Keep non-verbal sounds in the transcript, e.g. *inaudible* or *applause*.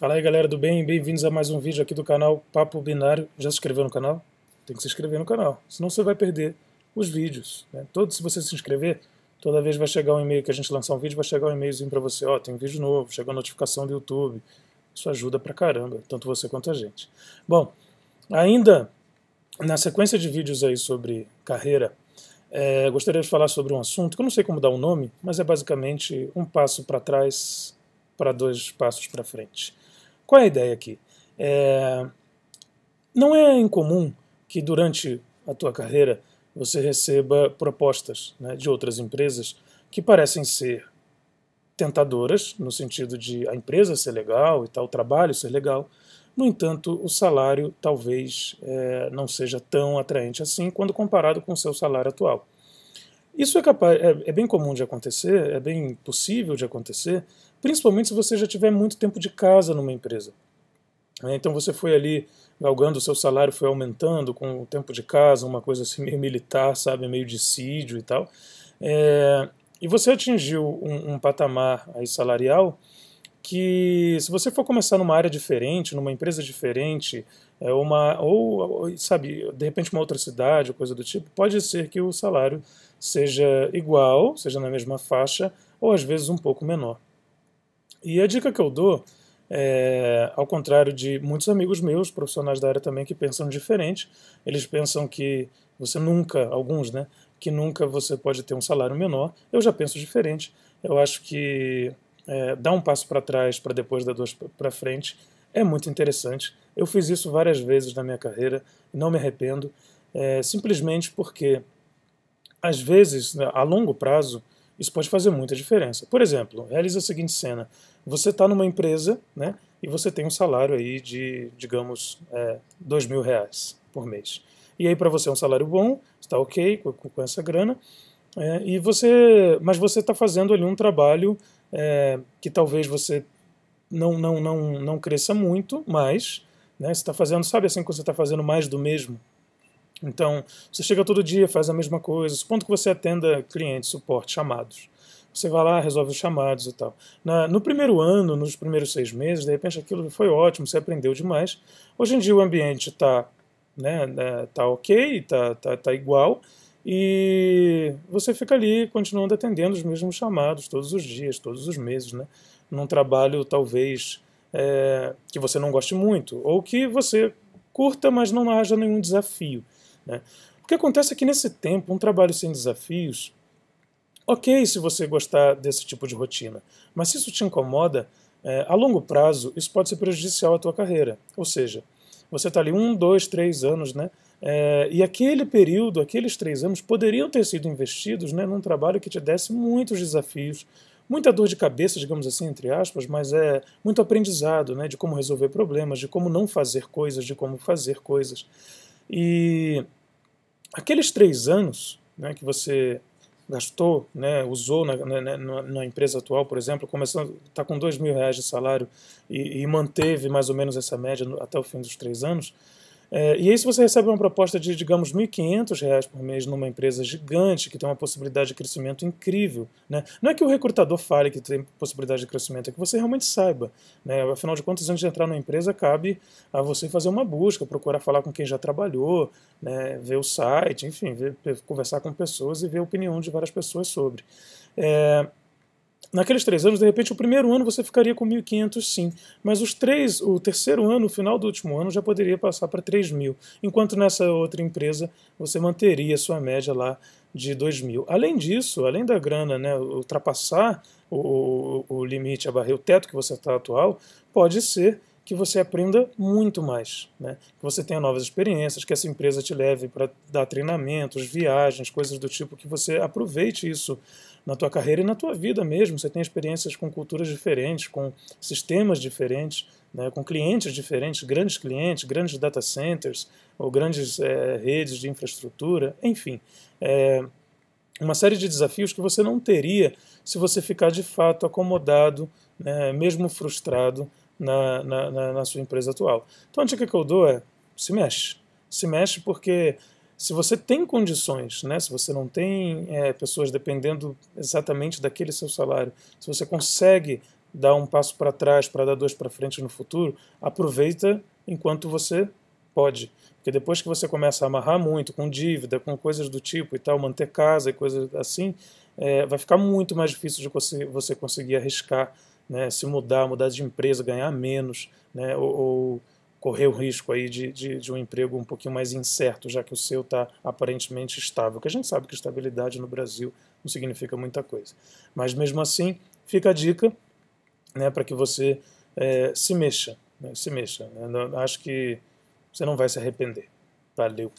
Fala aí galera do bem, bem-vindos a mais um vídeo aqui do canal Papo Binário. Já se inscreveu no canal? Tem que se inscrever no canal, senão você vai perder os vídeos. Né? Todo, se você se inscrever, toda vez vai chegar um e-mail que a gente lançar um vídeo, vai chegar um e-mailzinho para você, ó, oh, tem um vídeo novo, chegou notificação do YouTube. Isso ajuda pra caramba, tanto você quanto a gente. Bom, ainda na sequência de vídeos aí sobre carreira, é, gostaria de falar sobre um assunto que eu não sei como dar o um nome, mas é basicamente um passo para trás para dois passos para frente. Qual é a ideia aqui? É, não é incomum que durante a tua carreira você receba propostas né, de outras empresas que parecem ser tentadoras, no sentido de a empresa ser legal e tal, o trabalho ser legal. No entanto, o salário talvez é, não seja tão atraente assim quando comparado com o seu salário atual. Isso é, capaz, é, é bem comum de acontecer, é bem possível de acontecer, principalmente se você já tiver muito tempo de casa numa empresa. Né? Então você foi ali galgando o seu salário, foi aumentando com o tempo de casa, uma coisa assim *laughs* meio militar, sabe, meio dissídio e tal. É, e você atingiu um, um patamar aí salarial que se você for começar numa área diferente, numa empresa diferente, é uma ou sabe, de repente uma outra cidade, coisa do tipo, pode ser que o salário seja igual, seja na mesma faixa ou às vezes um pouco menor. E a dica que eu dou, é, ao contrário de muitos amigos meus, profissionais da área também, que pensam diferente, eles pensam que você nunca, alguns, né, que nunca você pode ter um salário menor. Eu já penso diferente. Eu acho que é, dar um passo para trás para depois dar dois para frente é muito interessante. Eu fiz isso várias vezes na minha carreira, não me arrependo, é, simplesmente porque às vezes, né, a longo prazo, isso pode fazer muita diferença. Por exemplo, realiza a seguinte cena. Você está numa empresa né, e você tem um salário aí de, digamos, é, dois mil reais por mês. E aí para você é um salário bom, está ok com, com essa grana, é, e você, mas você está fazendo ali um trabalho é, que talvez você não, não, não, não cresça muito, mas né, você está fazendo, sabe assim, quando você está fazendo mais do mesmo, então, você chega todo dia, faz a mesma coisa, supondo que você atenda clientes, suporte, chamados. Você vai lá, resolve os chamados e tal. Na, no primeiro ano, nos primeiros seis meses, de repente aquilo foi ótimo, você aprendeu demais. Hoje em dia o ambiente está né, né, tá ok, está tá, tá igual, e você fica ali continuando atendendo os mesmos chamados todos os dias, todos os meses, né? num trabalho talvez é, que você não goste muito, ou que você curta, mas não haja nenhum desafio. Né? O que acontece é que nesse tempo, um trabalho sem desafios, ok se você gostar desse tipo de rotina, mas se isso te incomoda, é, a longo prazo isso pode ser prejudicial à tua carreira. Ou seja, você está ali um, dois, três anos, né? É, e aquele período, aqueles três anos, poderiam ter sido investidos né, num trabalho que te desse muitos desafios, muita dor de cabeça, digamos assim, entre aspas, mas é muito aprendizado né, de como resolver problemas, de como não fazer coisas, de como fazer coisas. E aqueles três anos né, que você gastou, né, usou na, na, na, empresa atual, por exemplo, começando está com dois mil reais de salário e, e, manteve mais ou menos essa média até o fim dos três anos, é, e aí, se você recebe uma proposta de, digamos, R$ 1.500 por mês numa empresa gigante, que tem uma possibilidade de crescimento incrível, né? não é que o recrutador fale que tem possibilidade de crescimento, é que você realmente saiba. Né? Afinal de contas, antes de entrar numa empresa, cabe a você fazer uma busca, procurar falar com quem já trabalhou, né? ver o site, enfim, ver, conversar com pessoas e ver a opinião de várias pessoas sobre. É, Naqueles três anos, de repente, o primeiro ano você ficaria com 1.500, sim, mas os três, o terceiro ano, o final do último ano, já poderia passar para 3.000, enquanto nessa outra empresa você manteria sua média lá de 2.000. Além disso, além da grana né, ultrapassar o, o, limite, a barreira, o teto que você está atual, pode ser que você aprenda muito mais, né? que você tenha novas experiências, que essa empresa te leve para dar treinamentos, viagens, coisas do tipo, que você aproveite isso na tua carreira e na tua vida mesmo. Você tem experiências com culturas diferentes, com sistemas diferentes, né? com clientes diferentes, grandes clientes, grandes data centers ou grandes é, redes de infraestrutura, enfim. É, uma série de desafios que você não teria se você ficar de fato acomodado, né? mesmo frustrado, na, na, na, na sua empresa atual. Então a dica que eu dou é: se mexe. Se mexe porque se você tem condições, né, se você não tem é, pessoas dependendo exatamente daquele seu salário, se você consegue dar um passo para trás para dar dois para frente no futuro, aproveita enquanto você pode. Porque depois que você começa a amarrar muito com dívida, com coisas do tipo e tal, manter casa e coisas assim, é, vai ficar muito mais difícil de você conseguir arriscar né, se mudar, mudar de empresa, ganhar menos, né, ou, ou correr o risco aí de, de, de, um emprego um pouquinho mais incerto, já que o seu está aparentemente estável, que a gente sabe que estabilidade no Brasil não significa muita coisa. Mas mesmo assim, fica a dica né, para que você é, se mexa, né, se mexa. Né? Acho que você não vai se arrepender. Valeu!